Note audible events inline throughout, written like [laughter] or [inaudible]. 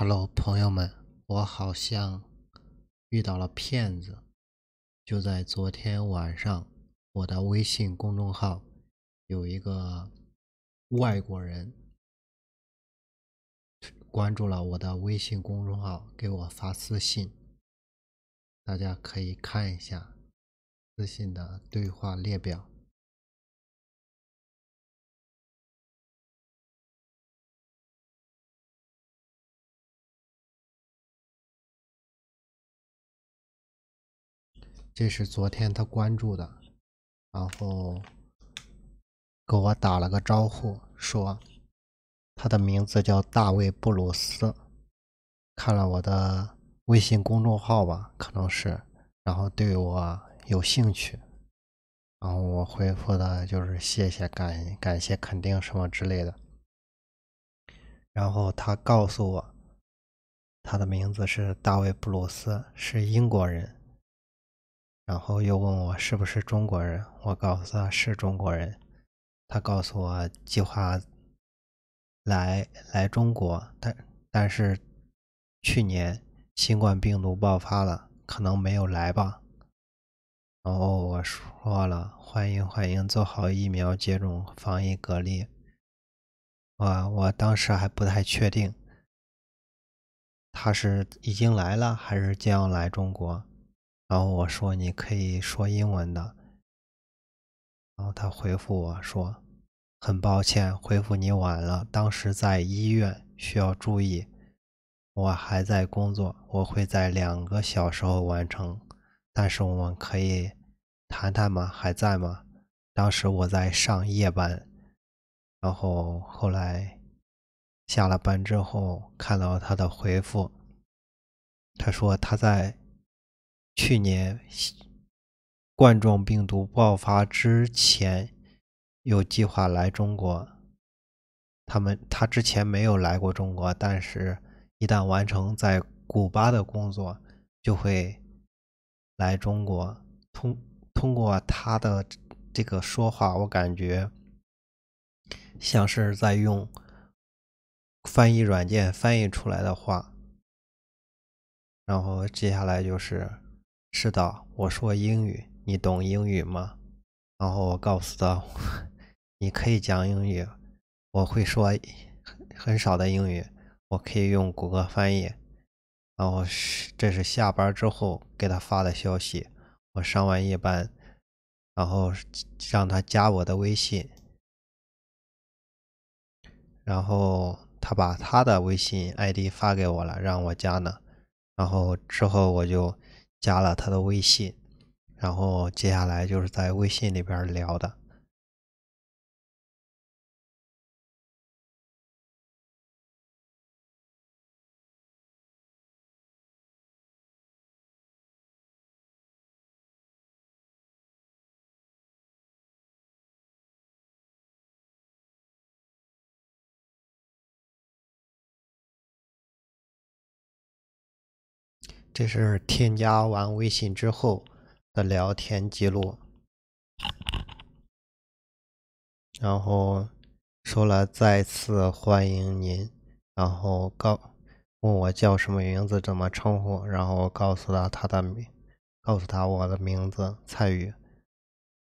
Hello，朋友们，我好像遇到了骗子。就在昨天晚上，我的微信公众号有一个外国人关注了我的微信公众号，给我发私信。大家可以看一下私信的对话列表。这是昨天他关注的，然后给我打了个招呼，说他的名字叫大卫布鲁斯，看了我的微信公众号吧，可能是，然后对我有兴趣，然后我回复的就是谢谢，感感谢，肯定什么之类的，然后他告诉我，他的名字是大卫布鲁斯，是英国人。然后又问我是不是中国人，我告诉他是中国人。他告诉我计划来来中国，但但是去年新冠病毒爆发了，可能没有来吧。然后我说了欢迎欢迎，做好疫苗接种、防疫隔离。我我当时还不太确定他是已经来了还是将要来中国。然后我说你可以说英文的，然后他回复我说，很抱歉回复你晚了，当时在医院需要注意，我还在工作，我会在两个小时后完成，但是我们可以谈谈吗？还在吗？当时我在上夜班，然后后来下了班之后看到他的回复，他说他在。去年冠状病毒爆发之前，有计划来中国。他们他之前没有来过中国，但是一旦完成在古巴的工作，就会来中国。通通过他的这个说话，我感觉像是在用翻译软件翻译出来的话。然后接下来就是。是的，我说英语，你懂英语吗？然后我告诉他，[laughs] 你可以讲英语，我会说很很少的英语，我可以用谷歌翻译。然后这是下班之后给他发的消息，我上完夜班，然后让他加我的微信，然后他把他的微信 ID 发给我了，让我加呢。然后之后我就。加了他的微信，然后接下来就是在微信里边聊的。这是添加完微信之后的聊天记录，然后说了再次欢迎您，然后告问我叫什么名字，怎么称呼，然后我告诉了他的名，告诉他我的名字蔡宇，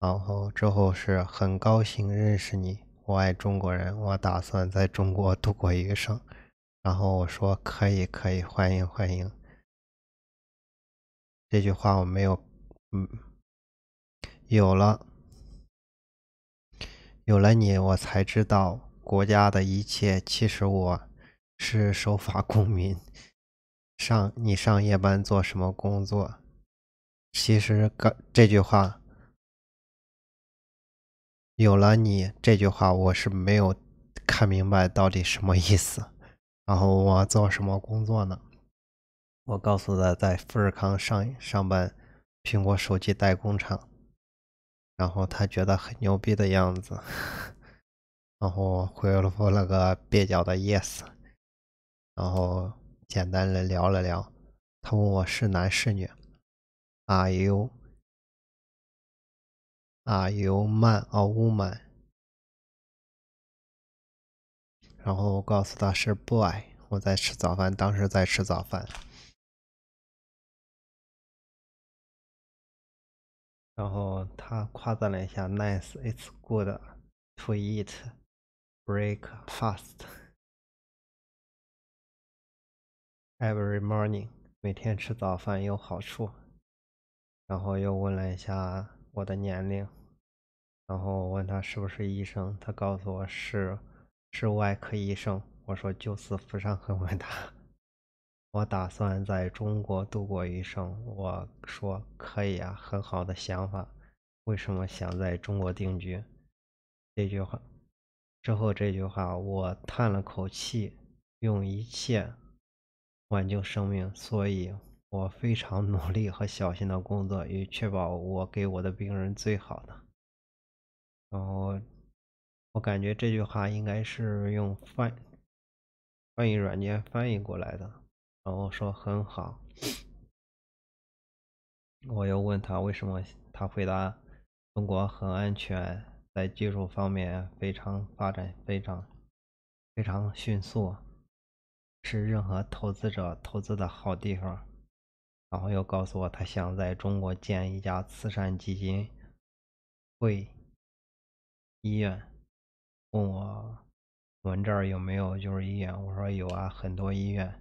然后之后是很高兴认识你，我爱中国人，我打算在中国度过余生，然后我说可以可以，欢迎欢迎。这句话我没有，嗯，有了，有了你，我才知道国家的一切。其实我是守法公民。上，你上夜班做什么工作？其实，这这句话，有了你这句话，我是没有看明白到底什么意思。然后我做什么工作呢？我告诉他，在富士康上上班，苹果手机代工厂，然后他觉得很牛逼的样子，[laughs] 然后回复了个蹩脚的 yes，然后简单的聊了聊，他问我是男是女，Are you，Are you man or woman？然后我告诉他是 boy，我在吃早饭，当时在吃早饭。然后他夸赞了一下，nice，it's good to eat breakfast [laughs] every morning，每天吃早饭有好处。然后又问了一下我的年龄，然后问他是不是医生，他告诉我是，是外科医生。我说救死扶伤很伟大。我打算在中国度过余生。我说可以啊，很好的想法。为什么想在中国定居？这句话之后，这句话我叹了口气，用一切挽救生命，所以我非常努力和小心的工作，以确保我给我的病人最好的。然后，我感觉这句话应该是用翻翻译软件翻译过来的。然后说很好，我又问他为什么，他回答：“中国很安全，在技术方面非常发展，非常非常迅速，是任何投资者投资的好地方。”然后又告诉我他想在中国建一家慈善基金会医院，问我我们这儿有没有就是医院？我说有啊，很多医院。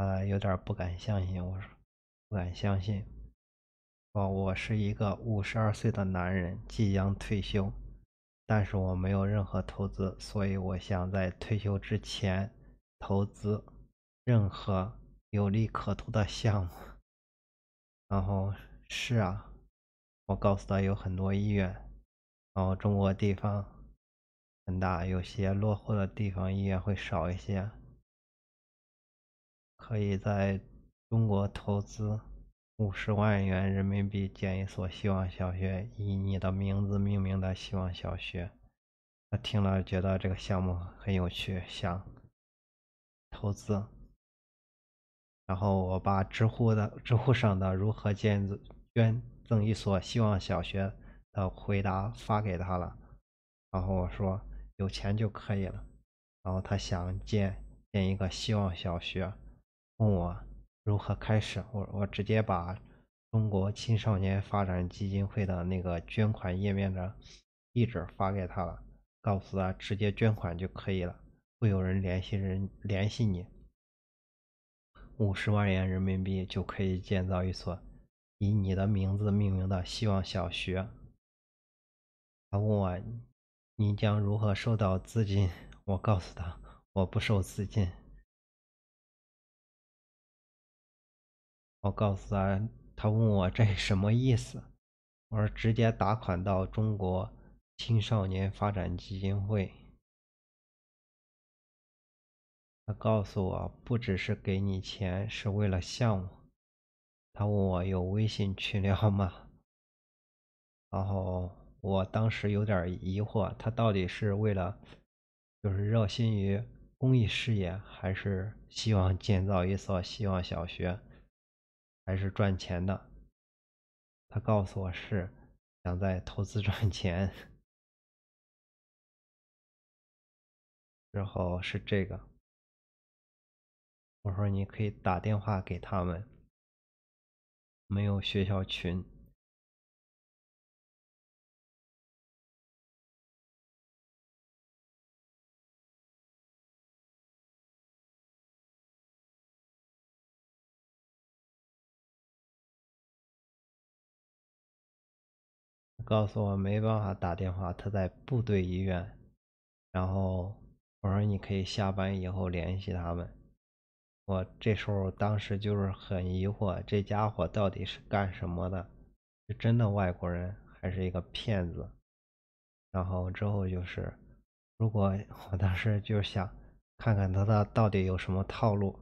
呃，有点不敢相信，我说不敢相信。哦，我是一个五十二岁的男人，即将退休，但是我没有任何投资，所以我想在退休之前投资任何有利可图的项目。然后是啊，我告诉他有很多医院，然后中国地方很大，有些落后的地方医院会少一些。可以在中国投资五十万元人民币建一所希望小学，以你的名字命名的希望小学。他听了觉得这个项目很有趣，想投资。然后我把知乎的知乎上的如何捐捐赠一所希望小学的回答发给他了，然后我说有钱就可以了。然后他想建建一个希望小学。问我如何开始，我我直接把中国青少年发展基金会的那个捐款页面的地址发给他了，告诉他直接捐款就可以了，会有人联系人联系你，五十万元人民币就可以建造一所以你的名字命名的希望小学。他问我你将如何收到资金，[laughs] 我告诉他我不收资金。我告诉他，他问我这什么意思。我说直接打款到中国青少年发展基金会。他告诉我不只是给你钱，是为了项目。他问我有微信群聊吗？然后我当时有点疑惑，他到底是为了就是热心于公益事业，还是希望建造一所希望小学？还是赚钱的，他告诉我是想在投资赚钱，然后是这个，我说你可以打电话给他们，没有学校群。告诉我没办法打电话，他在部队医院。然后我说你可以下班以后联系他们。我这时候当时就是很疑惑，这家伙到底是干什么的？是真的外国人还是一个骗子？然后之后就是，如果我当时就想看看他的到底有什么套路。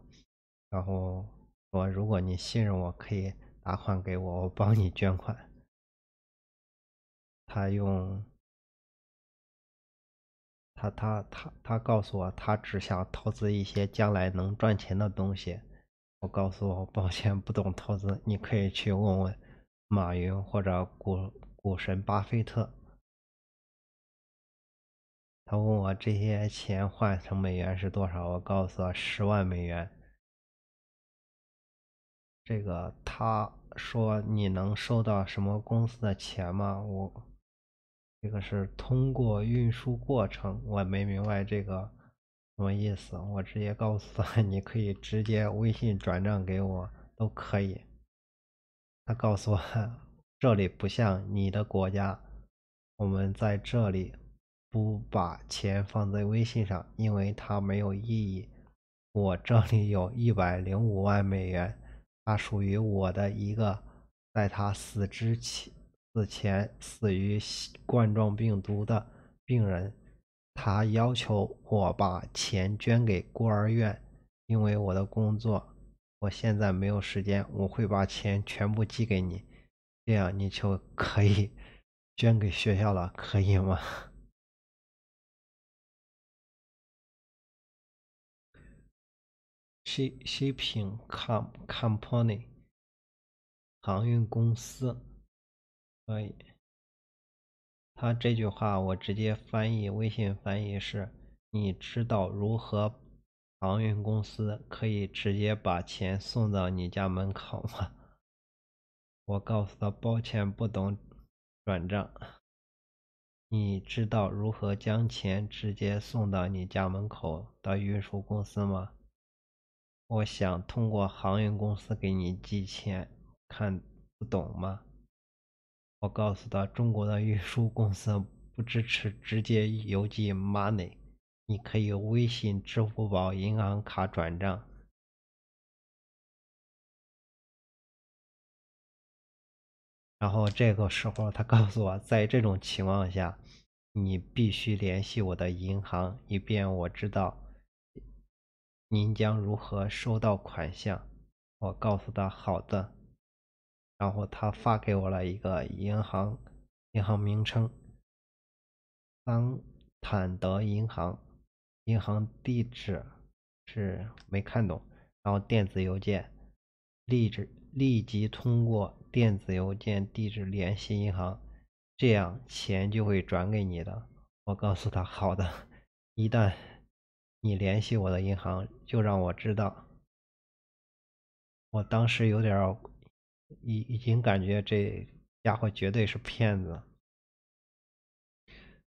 然后我如果你信任我，可以打款给我，我帮你捐款。他用，他他他他告诉我，他只想投资一些将来能赚钱的东西。我告诉我抱歉不懂投资，你可以去问问马云或者股股神巴菲特。他问我这些钱换成美元是多少？我告诉他十万美元。这个他说你能收到什么公司的钱吗？我。这个是通过运输过程，我没明白这个什么意思。我直接告诉他，[laughs] 你可以直接微信转账给我都可以。他告诉我，这里不像你的国家，我们在这里不把钱放在微信上，因为它没有意义。我这里有一百零五万美元，它属于我的一个，在他死之前。死前死于冠状病毒的病人，他要求我把钱捐给孤儿院，因为我的工作，我现在没有时间，我会把钱全部寄给你，这样你就可以 [laughs] 捐给学校了，可以吗？Shipping [laughs] company，航运公司。可以，他这句话我直接翻译微信翻译是：你知道如何航运公司可以直接把钱送到你家门口吗？我告诉他抱歉不懂转账。你知道如何将钱直接送到你家门口的运输公司吗？我想通过航运公司给你寄钱，看不懂吗？我告诉他，中国的运输公司不支持直接邮寄 money，你可以微信、支付宝、银行卡转账。然后这个时候，他告诉我，在这种情况下，你必须联系我的银行，以便我知道您将如何收到款项。我告诉他，好的。然后他发给我了一个银行，银行名称桑坦德银行，银行地址是没看懂，然后电子邮件地址立即通过电子邮件地址联系银行，这样钱就会转给你的。我告诉他好的，一旦你联系我的银行，就让我知道。我当时有点。已已经感觉这家伙绝对是骗子，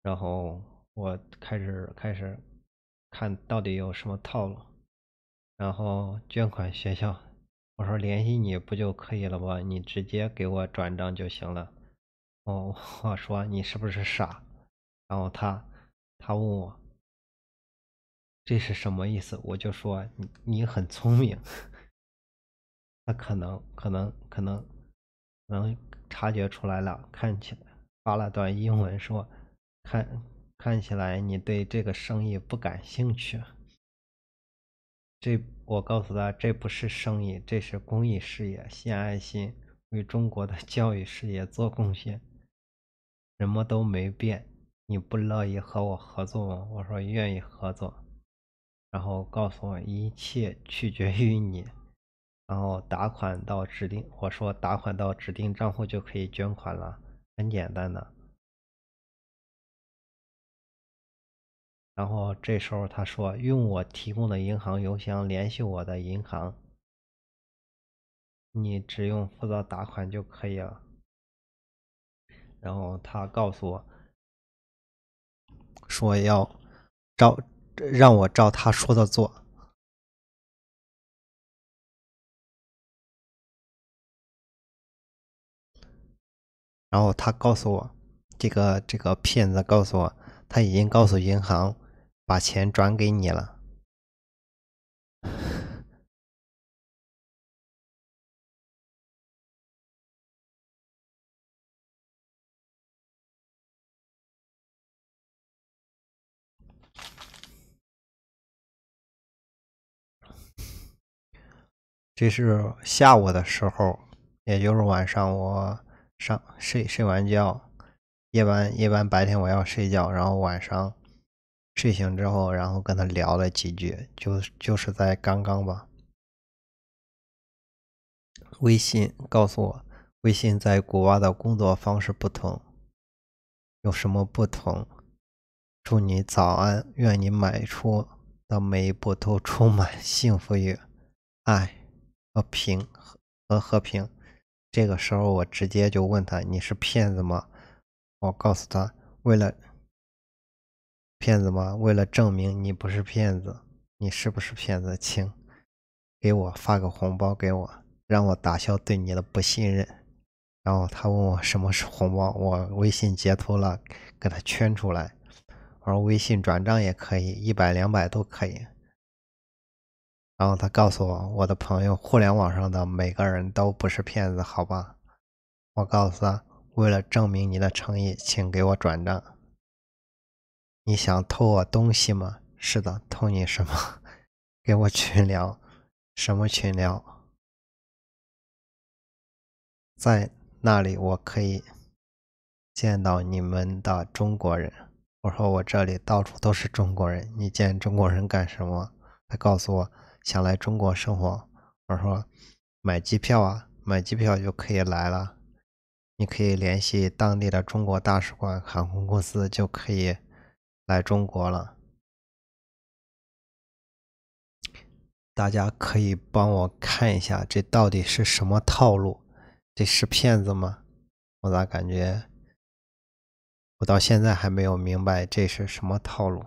然后我开始开始看到底有什么套路，然后捐款学校，我说联系你不就可以了吗？你直接给我转账就行了。哦，我说你是不是傻？然后他他问我这是什么意思？我就说你你很聪明。他可能可能可能能察觉出来了，看起来发了段英文说：“看看起来你对这个生意不感兴趣。”这我告诉他，这不是生意，这是公益事业，献爱心，为中国的 [laughs] 教育事业做贡献。什么都没变，你不乐意和我合作吗？我说愿意合作。然后告诉我，一切取决于你。然后打款到指定，我说打款到指定账户就可以捐款了，很简单的。然后这时候他说用我提供的银行邮箱联系我的银行，你只用负责打款就可以了。然后他告诉我，说要照让我照他说的做。然后他告诉我，这个这个骗子告诉我，他已经告诉银行把钱转给你了。这是下午的时候，也就是晚上我。上睡睡完觉，夜班夜班白天我要睡觉，然后晚上睡醒之后，然后跟他聊了几句，就就是在刚刚吧。微信告诉我，微信在古巴的工作方式不同，有什么不同？祝你早安，愿你迈出的每一步都充满幸福与爱、和平和和和平。这个时候我直接就问他你是骗子吗？我告诉他为了骗子吗？为了证明你不是骗子，你是不是骗子？请给我发个红包给我，让我打消对你的不信任。然后他问我什么是红包？我微信截图了给他圈出来，我说微信转账也可以，一百两百都可以。然后他告诉我，我的朋友，互联网上的每个人都不是骗子，好吧？我告诉他，为了证明你的诚意，请给我转账。你想偷我东西吗？是的，偷你什么？[laughs] 给我群聊，什么群聊？在那里我可以见到你们的中国人。我说我这里到处都是中国人，你见中国人干什么？他告诉我。想来中国生活，我说买机票啊，买机票就可以来了。你可以联系当地的中国大使馆、航空公司，就可以来中国了。大家可以帮我看一下，这到底是什么套路？这是骗子吗？我咋感觉，我到现在还没有明白这是什么套路。